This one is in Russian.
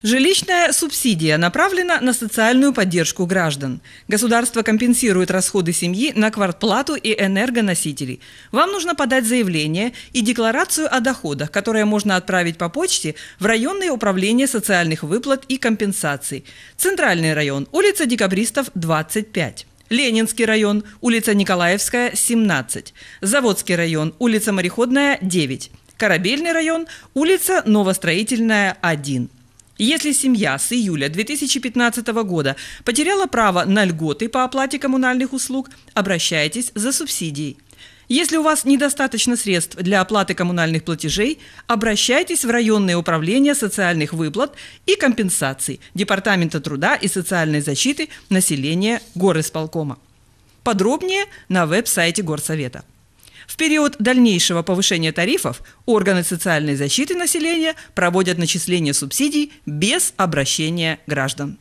Жилищная субсидия направлена на социальную поддержку граждан. Государство компенсирует расходы семьи на квартплату и энергоносители. Вам нужно подать заявление и декларацию о доходах, которые можно отправить по почте в районное управление социальных выплат и компенсаций. Центральный район, улица Декабристов, 25. Ленинский район, улица Николаевская, 17. Заводский район, улица Мореходная, 9. Корабельный район, улица Новостроительная, 1. Если семья с июля 2015 года потеряла право на льготы по оплате коммунальных услуг, обращайтесь за субсидией. Если у вас недостаточно средств для оплаты коммунальных платежей, обращайтесь в районное управление социальных выплат и компенсаций Департамента труда и социальной защиты населения горисполкома. Подробнее на веб-сайте Горсовета. В период дальнейшего повышения тарифов органы социальной защиты населения проводят начисление субсидий без обращения граждан.